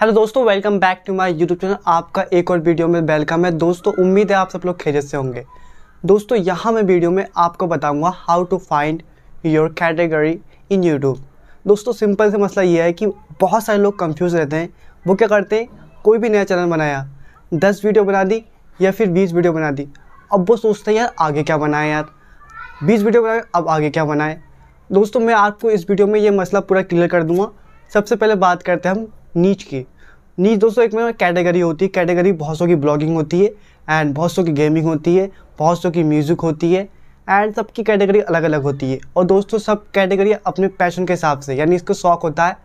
hello दोस्तों welcome back to my YouTube channel आपका एक और वीडियो में वेलकम है दोस्तों उम्मीद है आप सब लोग खेजे से होंगे दोस्तों यहाँ मैं वीडियो में आपको बताऊँगा how to find your category in YouTube दोस्तों सिंपल से मसला ये है कि बहुत सारे लोग कंफ्यूज रहते हैं वो क्या करते हैं कोई भी नया चैनल बनाया दस वीडियो बना दी या फिर बीस वीडियो बना दी अब वो सोचते हैं यार आगे क्या बनाए यार बीस वीडियो बनाए अब आगे क्या बनाए दोस्तों मैं आपको इस वीडियो में ये मसला पूरा क्लियर कर दूँगा सबसे पहले बात करते हैं हम नीच की नीच दोस्तों एक में कैटेगरी होती है कैटेगरी बहुत सौ की ब्लॉगिंग होती है एंड बहुत सौ की गेमिंग होती है बहुत सौ की म्यूज़िक होती है एंड सबकी कैटेगरी अलग अलग होती है और दोस्तों सब कैटेगरी अपने पैशन के हिसाब से यानी इसको शौक होता है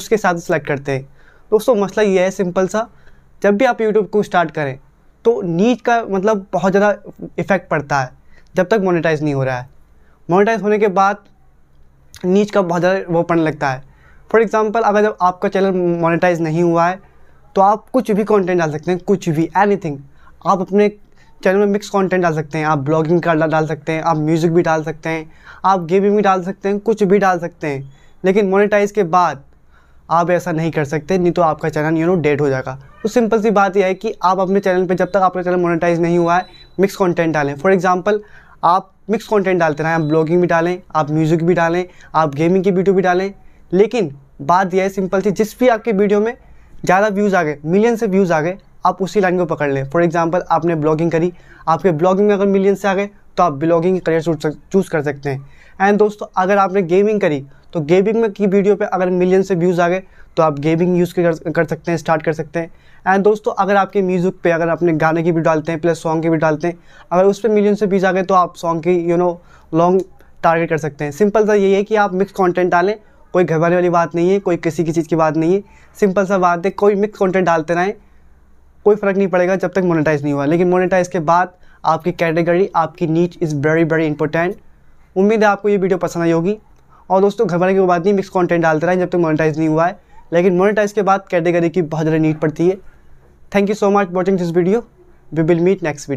उसके साथ सेलेक्ट करते हैं दोस्तों मसला ये है सिंपल सा जब भी आप यूट्यूब को स्टार्ट करें तो नीच का मतलब बहुत ज़्यादा इफ़ेक्ट पड़ता है जब तक मोनेटाइज नहीं हो रहा है मोनेटाइज होने के बाद नीच का बहुत ज़्यादा वो पड़ने लगता है फॉर एग्ज़ाम्पल अगर जब आपका चैनल मोनेटाइज नहीं हुआ है तो आप कुछ भी कंटेंट डाल सकते हैं कुछ भी एनीथिंग आप अपने चैनल में मिक्स कंटेंट डाल सकते हैं आप ब्लॉगिंग का डाल सकते हैं आप म्यूज़िक भी डाल सकते हैं आप गेमिंग भी डाल सकते हैं कुछ भी डाल सकते हैं लेकिन मोनेटाइज के बाद आप ऐसा नहीं कर सकते नहीं तो आपका चैनल यू नो डेड हो जाएगा तो सिंपल सी बात यह है कि आप अपने चैनल पे जब तक आपका चैनल मोनेटाइज नहीं हुआ है मिक्स कंटेंट डालें फॉर एग्जांपल आप मिक्स कंटेंट डालते रहें आप ब्लॉगिंग भी डालें आप म्यूज़िक भी डालें आप गेमिंग की वीडियो भी डालें लेकिन बात यह है सिंपल सी जिस भी आपके वीडियो में ज़्यादा व्यूज़ आ गए मिलियन से व्यूज़ आ गए आप उसी लाइन को पकड़ लें फॉर एग्जाम्पल आपने ब्लॉगिंग करी आपके ब्लॉगिंग में अगर मिलियन से आ गए तो आप ब्लॉगिंग करियर चूज़ कर सकते हैं एंड दोस्तों अगर आपने गेमिंग करी तो गेमिंग में की वीडियो पे अगर मिलियन से व्यूज़ आ गए तो आप गेमिंग यूज़ कर, सकते हैं स्टार्ट कर सकते हैं एंड दोस्तों अगर आपके म्यूज़िक पे अगर अपने गाने की भी डालते हैं प्लस सॉन्ग की भी डालते हैं अगर उस पर मिलियन से व्यूज़ आ गए तो आप सॉन्ग की यू नो लॉन्ग टारगेट कर सकते हैं सिंपल सा यही है कि आप मिक्स कॉन्टेंट डालें कोई घबराने वाली बात नहीं है कोई किसी की चीज़ की बात नहीं है सिंपल सा बात है कोई मिक्स कंटेंट डालते रहें कोई फ़र्क नहीं पड़ेगा जब तक मोनेटाइज नहीं हुआ लेकिन मोनेटाइज के बाद आपकी कैटेगरी आपकी नीच इज़ वेरी वेरी इंपॉर्टेंट उम्मीद है आपको ये वीडियो पसंद आई होगी और दोस्तों घबराने की बात नहीं मिक्स कॉन्टेंट डालते रहें जब तक मोनेटाइज नहीं हुआ है लेकिन मोनेटाइज के बाद कैटेगरी की बहुत ज़्यादा नीड पड़ती है thank you so much watching this video we will meet next video